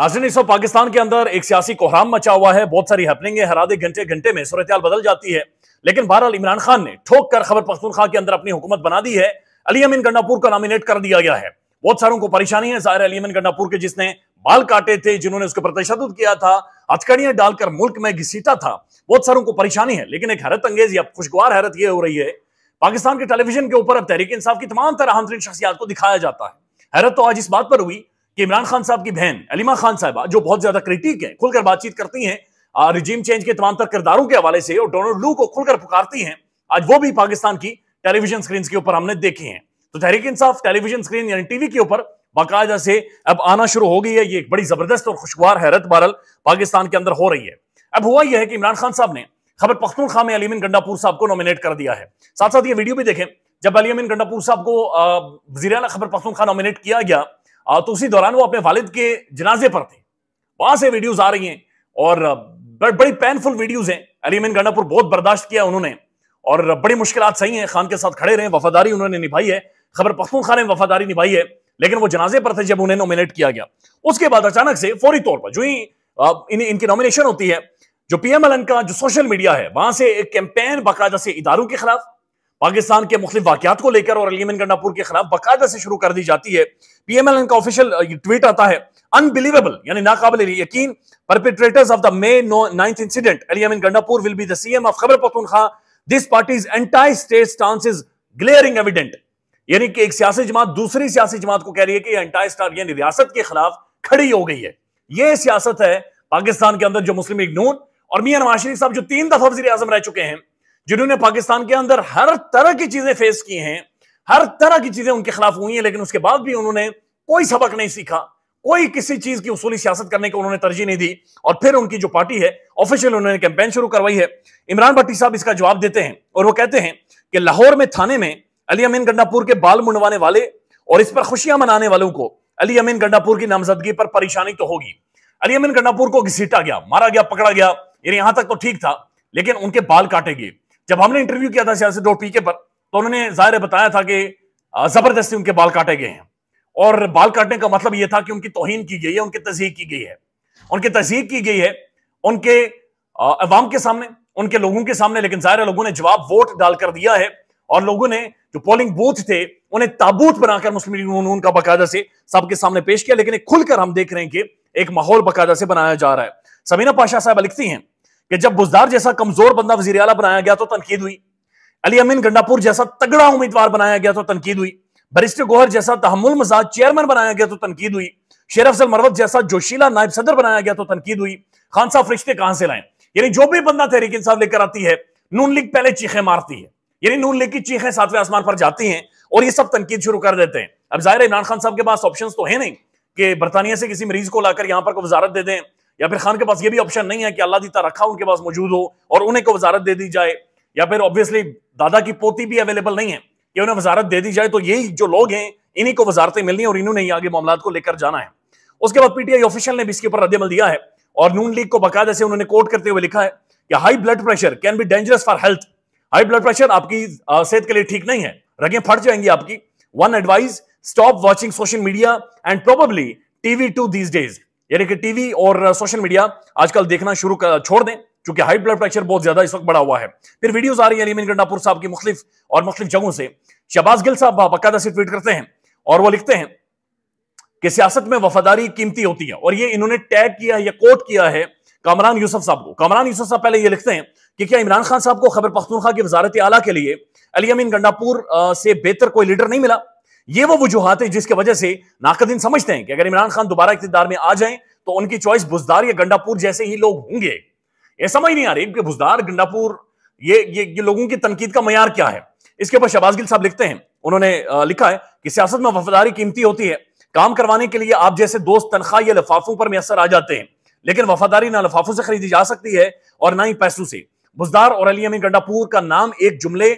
नाजिन इस वक्त पाकिस्तान के अंदर एक सियासी कोहराम मचा हुआ है बहुत सारी हैपनिंग है हर आधे घंटे घंटे में सूरत बदल जाती है लेकिन बहरहाल इमरान खान ने ठोक कर खबर पख्तूनखा के अंदर अपनी हुकूमत बना दी है अली अमीन गंडापुर का नॉमिनेट कर दिया गया है बहुत सारों को परेशानी है जाहिर अली अमीन गंडापुर के जिसने बाल काटे थे जिन्होंने उसके पर तशद किया था हथकड़ियां डालकर मुल्क में घसीटा था बहुत सारों को परेशानी है लेकिन एक हैरत अंगेज या खुशगवार हैरत यह हो रही है पाकिस्तान के टेलीविजन के ऊपर अब तहरीक इंसाफ की तमाम तरह शख्सियात को दिखाया जाता है हैरत तो आज इस बात पर हुई कि इमरान खान साहब की बहन अलीमा खान साहबा जो बहुत ज्यादा क्रिटिक है खुलकर बातचीत करती हैं रिजीम चेंज के तमाम तर किरदारों के हवाले से और डोनाल्ड लू को खुलकर पुकारती हैं आज वो भी पाकिस्तान की टेलीविजन स्क्रीन के ऊपर हमने देखे हैं तो तहरीक इंसाफ टेलीविजन स्क्रीन यानी टीवी के ऊपर बाकायदा से अब आना शुरू हो गई है ये एक बड़ी जबरदस्त और खुशगवार हैरत बारल पाकिस्तान के अंदर हो रही है अब हुआ यह है कि इमरान खान साहब ने खबर पख्तूनखा में अलीमिन गंडापुर साहब को नॉमिनेट कर दिया है साथ साथ ये वीडियो भी देखें जब अलीमिन गंडापुर साहब को वजीरा खबर पख्तून खा नॉमिनेट किया गया तो उसी दौरान वो अपने वालिद के जनाजे पर थे वहां से वीडियोज आ रही हैं और बड़ी पेनफुल वीडियोज हैं अलीमिन गंडापुर बहुत बर्दाश्त किया उन्होंने और बड़ी मुश्किल सही हैं खान के साथ खड़े रहे वफादारी उन्होंने निभाई है खबर खान ने वफादारी निभाई है लेकिन वो जनाजे पर थे जब उन्हें नॉमिनेट किया गया उसके बाद अचानक से फौरी तौर पर जो ही इन, इनकी नॉमिनेशन होती है जो पीएमएलएन का जो सोशल मीडिया है वहां से एक कैंपेन बाकायदा से इदारों के खिलाफ पाकिस्तान के मुख्तु वाकत को लेकर और अलीमिन गंडापुर के खिलाफ बाकायदा से शुरू कर दी जाती है पी एम एल एन का ऑफिशियल ट्वीट आता है अनबिलीवेबल यानी नाकाबिल यकीन perpetrators of the May ninth incident Alimin Gandapur will be the CM of Khyber Pakhtunkhwa this party's anti state stance is glaring evident यानी कि एक सियासी जमात दूसरी सियासी जमात को कह रही है कि एंटाई स्टार यानी रियासत के खिलाफ खड़ी हो गई है यह सियासत है पाकिस्तान के अंदर जो मुस्लिम इग्नून और मियाँ नवाज शरीफ साहब जो तीन दफा वजी अजम रह चुके हैं जिन्होंने पाकिस्तान के अंदर हर तरह की चीजें फेस की हैं हर तरह की चीजें उनके खिलाफ हुई हैं लेकिन उसके बाद भी उन्होंने कोई सबक नहीं सीखा कोई किसी चीज की उसूली सियासत करने की उन्होंने तरजीह नहीं दी और फिर उनकी जो पार्टी है ऑफिशियल उन्होंने कैंपेन शुरू करवाई है इमरान भट्टी साहब इसका जवाब देते हैं और वो कहते हैं कि लाहौर में थाने में अली अमीन गंडापुर के बाल मुंडवाने वाले और इस पर खुशियां मनाने वालों को अली अमीन गंडापुर की नामजदगी पर परेशानी तो होगी अली अमीन गंडापुर को घसीटा गया मारा गया पकड़ा गया यानी यहां तक तो ठीक था लेकिन उनके बाल काटे गए जब हमने इंटरव्यू किया था सियासी डॉट पी के पर तो उन्होंने जाहिर बताया था कि जबरदस्ती उनके बाल काटे गए हैं और बाल काटने का मतलब यह था कि उनकी तोहन की गई है उनकी तस्दीक की गई है उनकी तस्दीक की गई है उनके अवाम के सामने उनके लोगों के सामने लेकिन जाहिर लोगों ने जवाब वोट डालकर दिया है और लोगों ने जो पोलिंग बूथ थे उन्हें ताबूत बनाकर मुस्लिम लीग नून का बाकायदा से सबके सामने पेश किया लेकिन खुलकर हम देख रहे हैं कि एक माहौल बाकायदा से बनाया जा रहा है समीना पाशा साहब लिखती हैं कि जब बुजदार जैसा कमजोर बंदा वजीर अला बनाया गया तो तनकीद हुई अली अमीन गंडापुर जैसा तगड़ा उम्मीदवार बनाया गया तो तनकीद हुई बरिस्टर गोहर जैसा तहमुल मजाज चेयरमैन बनाया गया तो तनकीद हुई शेर अफजल मरवत जैसा जोशीला नायब सदर बनाया गया तो तनकीद हुई खान साहब रिश्ते कहां से लाए यानी जो भी बंदा तहरीक इंसाफ लेकर आती है नून लीग पहले चीखें मारती है यानी नून लीग की चीखें सातवें आसमान पर जाती हैं और ये सब तनकीद शुरू कर देते हैं अब जाहिर इमरान खान साहब के पास ऑप्शन तो है नहीं कि बरतानिया से किसी मरीज को लाकर यहां पर वजारत दे दें या फिर खान के पास ये भी ऑप्शन नहीं है कि अल्लाह दीता रखा उनके पास मौजूद हो और उन्हें को वजारत दे दी जाए या फिर ऑब्वियसली दादा की पोती भी अवेलेबल नहीं है कि उन्हें वजारत दे दी जाए तो यही जो लोग हैं इन्हीं को वजारतें मिलनी है और इन्होंने ही आगे मामला को लेकर जाना है उसके बाद पीटीआई ऑफिशियल ने भी इसके ऊपर रद्दमल दिया है और नून लीग को बाकायदा से उन्होंने कोट करते हुए लिखा है कि high blood pressure can be dangerous for health high blood pressure आपकी सेहत के लिए ठीक नहीं है रगें फट जाएंगी आपकी one advice stop watching social media and probably TV too these days यानी कि टीवी और सोशल मीडिया आजकल देखना शुरू कर, छोड़ दें क्योंकि हाई ब्लड प्रेशर बहुत ज्यादा इस वक्त बढ़ा हुआ है फिर वीडियोज आ रही है गंडापुर साहब की मुख्तलिफ और मुख्तलिफ जगहों से शहबाज गिल साहब बाकायदा से ट्वीट करते हैं और वो लिखते हैं कि सियासत में वफादारी कीमती होती है और ये इन्होंने टैग किया है या कोट किया है कामरान यूसफ साहब को कामरान यूसुफ साहब पहले ये लिखते हैं कि क्या इमरान खान साहब को खबर पख्तूनखा की वजारत आला के लिए अली अमीन गंडापुर से बेहतर कोई लीडर नहीं मिला ये वो वजूहत है जिसकी वजह से नाकदीन समझते हैं कि अगर इमरान खान दोबारा इकतदार में आ जाए तो उनकी चॉइस बुजदार या गंडापुर जैसे ही लोग होंगे ये समझ नहीं आ रही कि बुजदार गंडापुर ये ये ये लोगों की तनकीद का मैार क्या है इसके ऊपर शबाज गिल साहब लिखते हैं उन्होंने लिखा है कि सियासत में वफादारी कीमती होती है काम करवाने के लिए आप जैसे दोस्त तनख्वाह या लफाफों पर मैसर आ जाते हैं लेकिन वफादारी ना लफाफों से खरीदी जा सकती है और ना ही पैसों से बुजदार और अली अमीन गंडापुर का नाम एक जुमले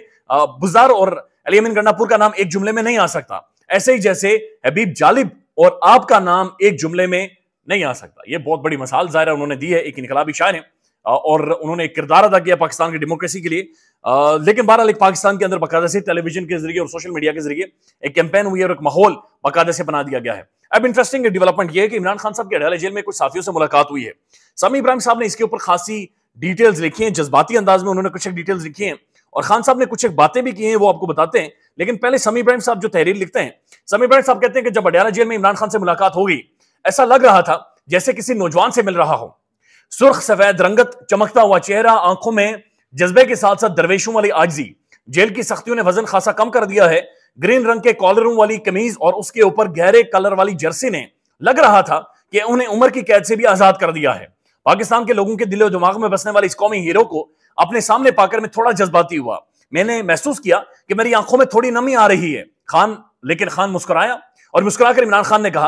बुजदार और अली अमीन गंडापुर का नाम एक जुमले में नहीं आ सकता ऐसे ही जैसे हबीब जालिब और आपका नाम एक जुमले में नहीं आ सकता यह बहुत बड़ी मिसाल ज़ाहिर उन्होंने दी है एक इनकलाबी शायर है और उन्होंने एक किरदार अदा किया पाकिस्तान की डेमोक्रेसी के लिए आ, लेकिन बहरहाल एक पाकिस्तान के अंदर बकायदा से टेलीविजन के जरिए और सोशल मीडिया के जरिए एक कैंपेन हुई है और एक माहौल बाकायदा से बना दिया गया है अब इंटरेस्टिंग डेवलपमेंट यह है कि इमरान खान साहब की अडाले जेल में कुछ साथियों से मुलाकात हुई है समी इब्राहिम साहब ने इसके ऊपर खासी डिटेल्स लिखी हैं जज्बाती अंदाज में उन्होंने कुछ एक डिटेल्स लिखी हैं और खान साहब ने कुछ एक बातें भी की हैं वो आपको बताते हैं लेकिन पहले समी इब्राहिम साहब जो तहरीर लिखते हैं समी इब्राहिम साहब कहते हैं कि जब अडियाला जेल में इमरान खान से मुलाकात होगी ऐसा लग रहा था जैसे किसी नौजवान से मिल रहा हो सुर्ख सफेद रंगत चमकता हुआ चेहरा आंखों में जज्बे के साथ साथ दरवेशों वाली आजी जेल की सख्तियों ने वजन खासा कम कर दिया है ग्रीन रंग के कॉलरों वाली कमीज और उसके ऊपर गहरे कलर वाली जर्सी ने लग रहा था कि उन्हें उम्र की कैद से भी आजाद कर दिया है पाकिस्तान के लोगों के दिलो दिमाग में बसने वाले इस कौमी हीरो को अपने सामने पाकर मैं थोड़ा जज्बाती हुआ मैंने महसूस किया कि मेरी आंखों में थोड़ी नमी आ रही है खान लेकिन खान मुस्कुराया और मुस्कुराकर इमरान खान ने कहा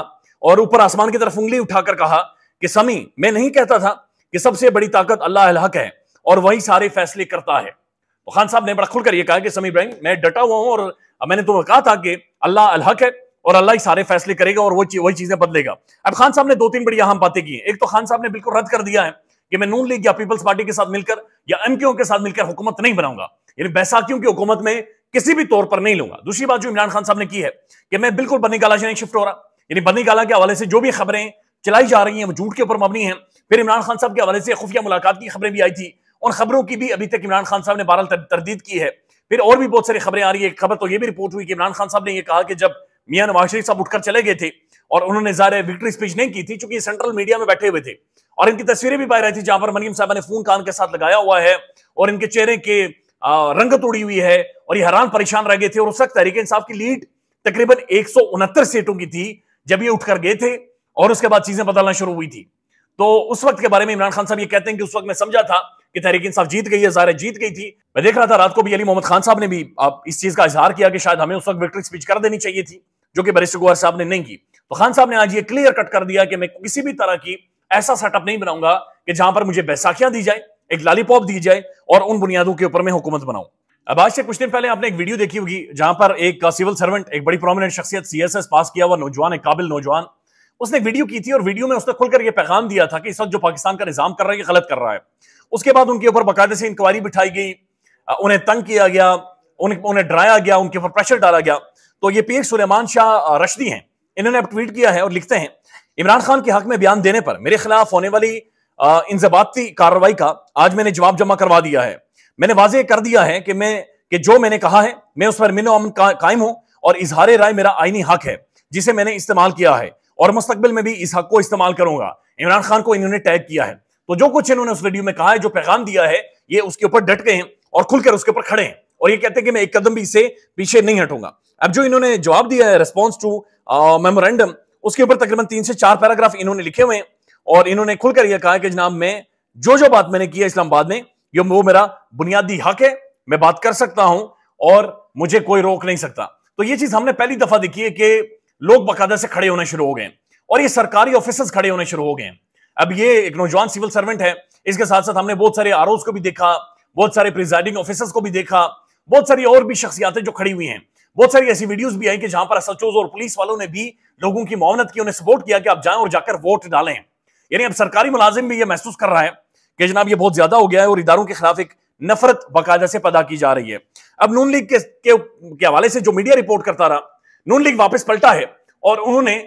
और ऊपर आसमान की तरफ उंगली उठाकर कहा कि समी मैं नहीं कहता था कि सबसे बड़ी ताकत अल्लाह हक है और वही सारे फैसले करता है तो खान साहब ने बड़ा खुलकर यह कहा कि समी इब्राहिम मैं डटा हुआ हूं और मैंने तुम्हें कहा था कि अल्लाह अलहक है और अल्लाह ही सारे फैसले करेगा और वो वही चीजें बदलेगा अब खान साहब ने दो तीन बड़ी अहम बातें की एक तो खान साहब ने बिल्कुल रद्द कर दिया है कि मैं नून लीग या पीपल्स पार्टी के साथ मिलकर या एमक्यू के साथ मिलकर हुकूमत नहीं बनाऊंगा यानी बैसाखियों की हुकूमत में किसी भी तौर पर नहीं लूंगा दूसरी बात जो इमरान खान साहब ने की है कि मैं बिल्कुल बनी गाला से नहीं शिफ्ट हो रहा यानी बनी गाला के हवाले से जो भी खबरें चलाई जा रही हैं वो झूठ के ऊपर मबनी है फिर इमरान खान साहब के हवाले से खुफिया मुलाकात की खबरें भी आई थी उन खबरों की भी अभी तक इमरान खान साहब ने बहरहाल तरदीद की है फिर और भी बहुत सारी खबरें आ रही है खबर तो ये भी रिपोर्ट हुई कि इमरान खान साहब ने यह कहा कि जब मियाँ नवाज शरीफ साहब उठकर चले गए थे और उन्होंने जारे विक्ट्री स्पीच नहीं की थी चूंकि सेंट्रल मीडिया में बैठे हुए थे और इनकी तस्वीरें भी पाई रही थी जहां पर मनीम साहब ने फोन कान के साथ लगाया हुआ है और इनके चेहरे के रंग तोड़ी हुई है और ये हैरान परेशान रह गए थे और उस वक्त तरीके इंसाफ की लीड तकरीबन एक सीटों की थी जब ये उठकर गए थे और उसके बाद चीजें बदलना शुरू हुई थी तो उस वक्त के बारे में इमरान खान साहब ये कहते हैं कि उस वक्त मैं समझा था कि तहरीक इंसाफ जीत गई है जारे जीत गई थी मैं देख रहा था रात को भी अली मोहम्मद खान साहब ने भी इस चीज का इजहार किया कि शायद हमें उस वक्त विक्ट्री स्पीच कर देनी चाहिए थी जो कि बरिस्ट गुआर साहब ने नहीं की तो खान साहब ने आज ये क्लियर कट कर दिया कि मैं किसी भी तरह की ऐसा सेटअप नहीं बनाऊंगा कि जहां पर मुझे बैसाखियां दी जाए एक लालीपॉप दी जाए और उन बुनियादों के ऊपर मैं हुकूमत बनाऊं अब आज से कुछ दिन पहले आपने एक वीडियो देखी होगी जहां पर एक सिविल सर्वेंट एक बड़ी प्रोमिनेंट शख्सियत सीएसएस पास किया हुआ नौजवान एक काबिल नौजवान उसने वीडियो की थी और वीडियो में उसने खुलकर यह पैगाम दिया था कि इस वक्त जो पाकिस्तान का निजाम कर रहा है गलत कर रहा है उसके बाद उनके ऊपर बाकायदे से इंक्वायरी बिठाई गई उन्हें तंग किया गया उन्हें उन्हें डराया गया उनके ऊपर प्रेशर डाला गया तो ये पीर सुलेमान शाह रशदी हैं इन्होंने अब ट्वीट किया है और लिखते हैं इमरान खान के हक में बयान देने पर मेरे खिलाफ होने वाली इंजबाती कार्रवाई का आज मैंने जवाब जमा करवा दिया है मैंने वाजे कर दिया है कि मैं कि जो मैंने कहा है मैं उस पर मिन अमन कायम हूं और इजहार राय मेरा आईनी हक है जिसे मैंने इस्तेमाल किया है और मुस्तबिल में भी इस हक को इस्तेमाल करूंगा इमरान खान को इन्होंने टैग किया है तो जो कुछ इन्होंने उस वीडियो में कहा है जो पैगाम दिया है ये उसके ऊपर डट गए हैं और खुलकर उसके ऊपर खड़े हैं और ये कहते हैं कि मैं एक कदम भी इसे पीछे नहीं हटूंगा अब जो इन्होंने जवाब दिया है रेस्पॉन्स टू मेमोरेंडम उसके ऊपर तकरीबन तीन से चार पैराग्राफ इन्होंने लिखे हुए हैं और इन्होंने खुलकर यह कहा कि जनाब मैं जो जो बात मैंने की है इस्लामाबाद में ये वो मेरा बुनियादी हक है मैं बात कर सकता हूं और मुझे कोई रोक नहीं सकता तो ये चीज हमने पहली दफा देखी है कि लोग बाकायदा से खड़े होने शुरू हो गए और ये सरकारी ऑफिसर्स खड़े होने शुरू हो गए अब ये एक नौजवान सिविल सर्वेंट है इसके साथ साथ हमने बहुत सारे आर को भी देखा बहुत सारे प्रिजाइडिंग ऑफिसर्स को भी देखा बहुत सारी और भी शख्सियातें जो खड़ी हुई हैं बहुत सारी ऐसी वीडियोस भी आई कि जहां पर एस और पुलिस वालों ने भी लोगों की मोहनत की उन्हें सपोर्ट किया कि आप जाएं और जाकर वोट डालें यानी अब सरकारी मुलाजिम भी यह महसूस कर रहा है कि जनाब यह बहुत ज्यादा हो गया है और इधारों के खिलाफ एक नफरत बाकायदा से पैदा की जा रही है अब नून लीग के, के, के हवाले से जो मीडिया रिपोर्ट करता रहा नून लीग वापस पलटा है और उन्होंने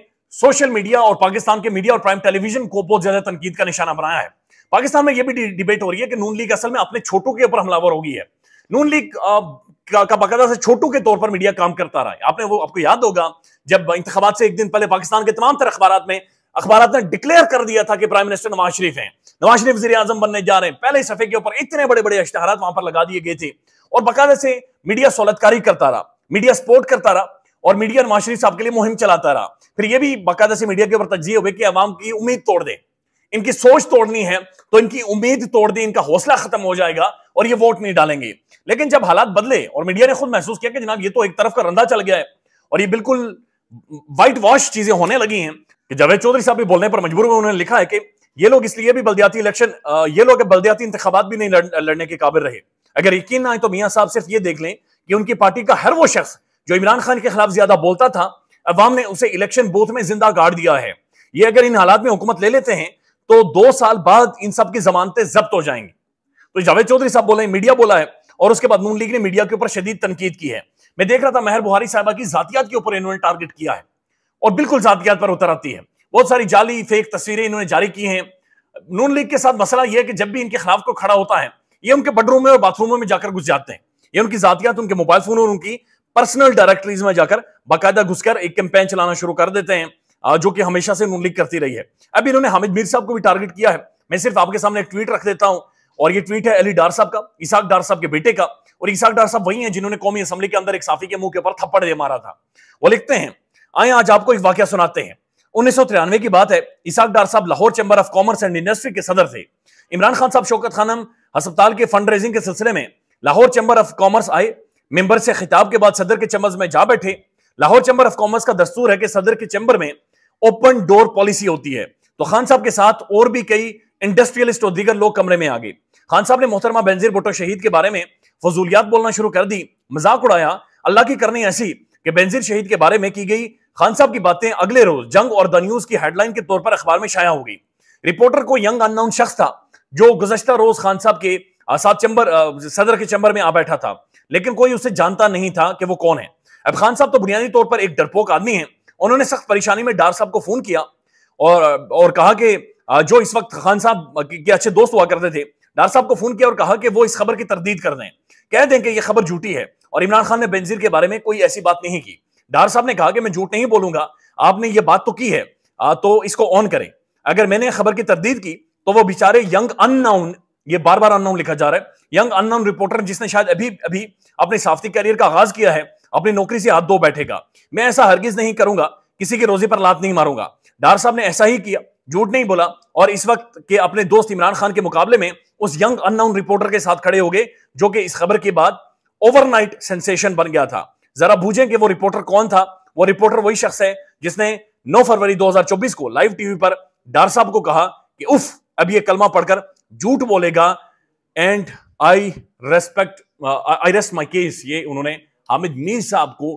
सोशल मीडिया और पाकिस्तान के मीडिया और प्राइम टेलीविजन को बहुत ज्यादा तनकीद का निशाना बनाया है पाकिस्तान में यह भी डिबेट हो रही है कि नून लीग असल में अपने छोटों के ऊपर हमलावर होगी है नून लीग का, बाकायदा से छोटू के तौर पर मीडिया काम करता रहा है आपने वो आपको याद होगा जब इंतबात से एक दिन पहले पाकिस्तान के तमाम तरह अखबार में अखबार ने डिक्लेयर कर दिया था कि प्राइम मिनिस्टर नवाज शरीफ हैं नवाज शरीफ वजी आजम बनने जा रहे हैं पहले सफे के ऊपर इतने बड़े बड़े इश्तहार वहां पर लगा दिए गए थे और बाकायदा से मीडिया सौलतकारी करता रहा मीडिया सपोर्ट करता रहा और मीडिया नवाज शरीफ साहब के लिए मुहिम चलाता रहा फिर यह भी बाकायदा से मीडिया के ऊपर तजिए हुए कि आवाम की उम्मीद तोड़ दे इनकी सोच तोड़नी है तो इनकी उम्मीद तोड़ दी इनका हौसला खत्म हो जाएगा और ये वोट नहीं डालेंगे लेकिन जब हालात बदले और मीडिया ने खुद महसूस किया कि जनाब ये तो एक तरफ का रंधा चल गया है और ये बिल्कुल व्हाइट वॉश चीजें होने लगी हैं कि जावेद चौधरी साहब भी बोलने पर मजबूर हुए उन्होंने लिखा है कि ये लोग इसलिए भी बल्दियाती इलेक्शन ये लोग बल्दियाती इंतबात भी नहीं लड़ने के काबिल रहे अगर यकीन ना आए तो मियाँ साहब सिर्फ ये देख लें कि उनकी पार्टी का हर वो शख्स जो इमरान खान के खिलाफ ज्यादा बोलता था अवाम ने उसे इलेक्शन बूथ में जिंदा गाड़ दिया है ये अगर इन हालात में हुकूमत ले लेते हैं तो दो साल बाद इन सब की जमानतें जब्त हो जाएंगी तो जावेद चौधरी साहब बोले मीडिया बोला है और उसके बाद नून लीग ने मीडिया के ऊपर शदीद तनकीद की है मैं देख रहा था मेहर बुहारी साहबा की जातियात के ऊपर इन्होंने टारगेट किया है और बिल्कुल जातियात पर उतर आती है बहुत सारी जाली फेक तस्वीरें इन्होंने जारी की हैं नून लीग के साथ मसला यह है कि जब भी इनके खिलाफ को खड़ा होता है ये उनके बेडरूम में और बाथरूमों में जाकर घुस जाते हैं ये उनकी जातियात उनके मोबाइल फोन और उनकी पर्सनल डायरेक्टरीज में जाकर बाकायदा घुसकर एक कैंपेन चलाना शुरू कर देते हैं जो कि हमेशा से नून लीग करती रही है अब इन्होंने हामिद मीर साहब को भी टारगेट किया है मैं सिर्फ आपके सामने एक ट्वीट रख देता हूं और ये ट्वीट है अली डार साहब का इसाक डार साहब के बेटे का और इसाक डार साहब वही हैं जिन्होंने कौमी असेंबली के अंदर एक साफी के मुंह के ऊपर थप्पड़ दे मारा था वो लिखते हैं आए आज आपको एक वाक्य सुनाते हैं उन्नीस की बात है इसाक डार साहब Lahore chamber of commerce and industry के सदर थे इमरान खान साहब शौकत खानम अस्पताल के फंड रेजिंग के सिलसिले में लाहौर चैंबर ऑफ कॉमर्स आए मेंबर से खिताब के बाद सदर के चैम्बर में जा बैठे लाहौर चैंबर ऑफ कॉमर्स का दस्तूर है कि सदर के चैंबर में ओपन डोर पॉलिसी होती है तो खान साहब के साथ और भी कई इंडस्ट्रियलिस्ट और दीगर लोग कमरे में आ गए खान साहब ने मोहतरमा बेनजीर भुट्टो शहीद के बारे में फजूलियात बोलना शुरू कर दी मजाक उड़ाया अल्लाह की करनी ऐसी कि बेनजीर शहीद के बारे में की गई खान साहब की बातें अगले रोज जंग और द न्यूज की हेडलाइन के तौर पर अखबार में शाया हो गई रिपोर्टर को यंग अननाउन शख्स था जो गुजशत रोज खान साहब के साथ चंबर सदर के चंबर में आ बैठा था लेकिन कोई उसे जानता नहीं था कि वो कौन है अब खान साहब तो बुनियादी तौर पर एक डरपोक आदमी है उन्होंने सख्त परेशानी में डार साहब को फोन किया और और कहा कि जो इस वक्त खान साहब के अच्छे दोस्त हुआ करते थे डार साहब को फोन किया और कहा कि वो इस खबर की तरदीद कर दें कह दें कि यह खबर झूठी है और इमरान खान ने बेनजीर के बारे में कोई ऐसी बात नहीं की डार साहब ने कहा कि मैं झूठ नहीं बोलूंगा आपने ये बात तो की है आ, तो इसको ऑन करें अगर मैंने खबर की तरदीद की तो वो बेचारे यंग अननाउन ये बार बार अननाउन लिखा जा रहा है यंग अननाउन रिपोर्टर जिसने शायद अभी अभी अपने साफ्ती करियर का आगाज किया है अपनी नौकरी से हाथ धो बैठेगा मैं ऐसा हरगिज नहीं करूंगा किसी के रोजे पर लात नहीं मारूंगा डार साहब ने ऐसा ही किया झूठ नहीं बोला और इस वक्त के अपने दोस्त इमरान खान के मुकाबले में उस यंग अननाउन रिपोर्टर के साथ खड़े हो गए जो कि इस खबर के बाद ओवरनाइट सेंसेशन बन गया था जरा बूझें कि वो रिपोर्टर कौन था वो रिपोर्टर वही शख्स है जिसने 9 फरवरी 2024 को लाइव टीवी पर डार साहब को कहा कि उफ अब ये कलमा पढ़कर झूठ बोलेगा and I respect I rest my case ये उन्होंने हामिद मीर साहब को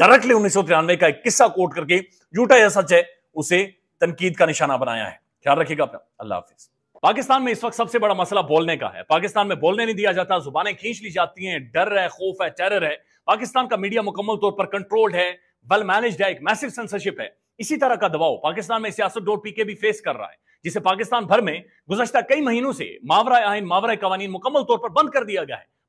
डायरेक्टली उन्नीस का एक किस्सा कोट करके झूठा या सच है उसे तनकीद का निशाना बनाया है ख्याल रखिएगा अपना अल्लाह हाफिज पाकिस्तान में इस वक्त सबसे बड़ा मसला बोलने का है पाकिस्तान में बोलने नहीं दिया जाता जुबानें खींच ली जाती हैं डर है खौफ है टेरर है पाकिस्तान का मीडिया मुकम्मल तौर पर कंट्रोल्ड है वेल मैनेज्ड है एक मैसिव सेंसरशिप है इसी तरह का दबाव पाकिस्तान में सियासत डॉट पीके भी फेस कर रहा है जिसे पाकिस्तान भर में गुजशत कई महीनों से मावरा आइन मावरा कवानीन मुकम्मल तौर पर बंद कर दिया गया है